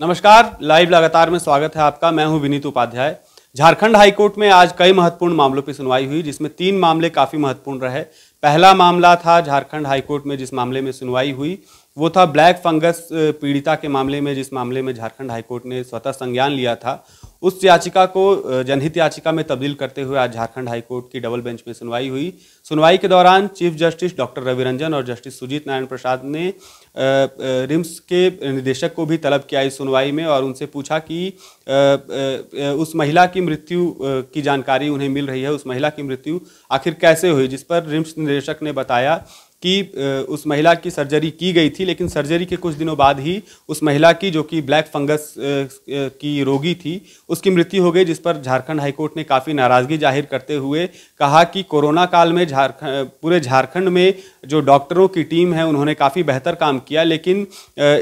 नमस्कार लाइव लगातार में स्वागत है आपका मैं हूं विनीत उपाध्याय झारखंड हाईकोर्ट में आज कई महत्वपूर्ण मामलों पर सुनवाई हुई जिसमें तीन मामले काफ़ी महत्वपूर्ण रहे पहला मामला था झारखंड हाईकोर्ट में जिस मामले में सुनवाई हुई वो था ब्लैक फंगस पीड़िता के मामले में जिस मामले में झारखंड हाईकोर्ट ने स्वतः संज्ञान लिया था उस याचिका को जनहित याचिका में तब्दील करते हुए आज झारखंड हाईकोर्ट की डबल बेंच में सुनवाई हुई सुनवाई के दौरान चीफ जस्टिस डॉक्टर रविरंजन और जस्टिस सुजीत नारायण प्रसाद ने रिम्स के निदेशक को भी तलब किया इस सुनवाई में और उनसे पूछा कि उस महिला की मृत्यु की जानकारी उन्हें मिल रही है उस महिला की मृत्यु आखिर कैसे हुई जिस पर रिम्स निदेशक ने बताया कि उस महिला की सर्जरी की गई थी लेकिन सर्जरी के कुछ दिनों बाद ही उस महिला की जो कि ब्लैक फंगस की रोगी थी उसकी मृत्यु हो गई जिस पर झारखंड हाईकोर्ट ने काफ़ी नाराज़गी जाहिर करते हुए कहा कि कोरोना काल में झारखंड पूरे झारखंड में जो डॉक्टरों की टीम है उन्होंने काफ़ी बेहतर काम किया लेकिन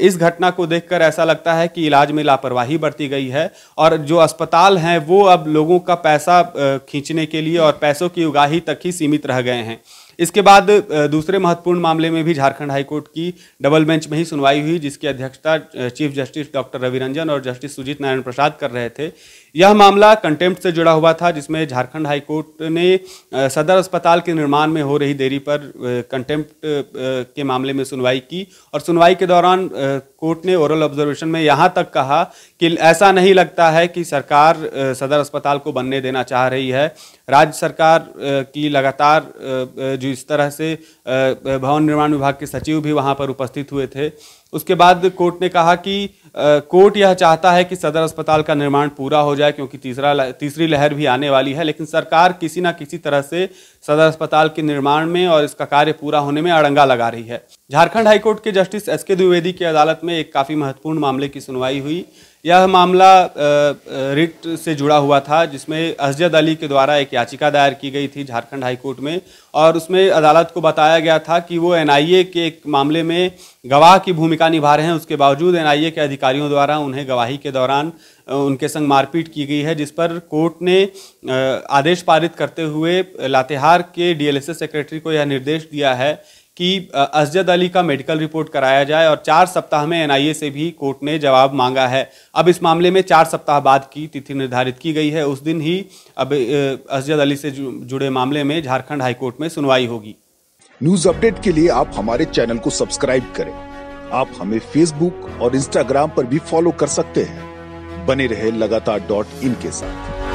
इस घटना को देख ऐसा लगता है कि इलाज में लापरवाही बरती गई है और जो अस्पताल हैं वो अब लोगों का पैसा खींचने के लिए और पैसों की उगाही तक ही सीमित रह गए हैं इसके बाद दूसरे महत्वपूर्ण मामले में भी झारखंड हाईकोर्ट की डबल बेंच में ही सुनवाई हुई जिसकी अध्यक्षता chief justice doctor Ravi Ranjan और जस्टिस सुजीत नारायण प्रसाद कर रहे थे यह मामला कंटेम्प्ट से जुड़ा हुआ था जिसमें झारखंड हाईकोर्ट ने सदर अस्पताल के निर्माण में हो रही देरी पर कंटेम्प्ट के मामले में सुनवाई की और सुनवाई के दौरान कोर्ट ने ओरल ऑब्जर्वेशन में यहाँ तक कहा कि ऐसा नहीं लगता है कि सरकार सदर अस्पताल को बनने देना चाह रही है राज्य सरकार की लगातार जिस तरह से भवन निर्माण विभाग के सचिव भी वहाँ पर उपस्थित हुए थे उसके बाद कोर्ट ने कहा कि कोर्ट यह चाहता है कि सदर अस्पताल का निर्माण पूरा हो जाए क्योंकि तीसरा तीसरी लहर भी आने वाली है लेकिन सरकार किसी ना किसी तरह से सदर अस्पताल के निर्माण में और इसका कार्य पूरा होने में अड़ंगा लगा रही है झारखंड हाईकोर्ट के जस्टिस एस के द्विवेदी की अदालत में एक काफ़ी महत्वपूर्ण मामले की सुनवाई हुई यह मामला रिट से जुड़ा हुआ था जिसमें असजद अली के द्वारा एक याचिका दायर की गई थी झारखंड हाईकोर्ट में और उसमें अदालत को बताया गया था कि वो एनआईए के एक मामले में गवाह की भूमिका भूमिका निभा रहे हैं उसके बावजूद एनआईए के अधिकारियों द्वारा उन्हें गवाही के दौरान उनके संग मारपीट की गई है जिस पर कोर्ट ने आदेश पारित करते हुए लातेहार के डीएलएसएस सेक्रेटरी को यह निर्देश दिया है कि असजद अली का मेडिकल रिपोर्ट कराया जाए और चार सप्ताह में एनआईए से भी कोर्ट ने जवाब मांगा है अब इस मामले में चार सप्ताह बाद की तिथि निर्धारित की गई है उस दिन ही अब असजद अली से जुड़े मामले में झारखंड हाईकोर्ट में सुनवाई होगी न्यूज अपडेट के लिए आप हमारे चैनल को सब्सक्राइब करें आप हमें फेसबुक और इंस्टाग्राम पर भी फॉलो कर सकते हैं बने रहे लगातार डॉट इन के साथ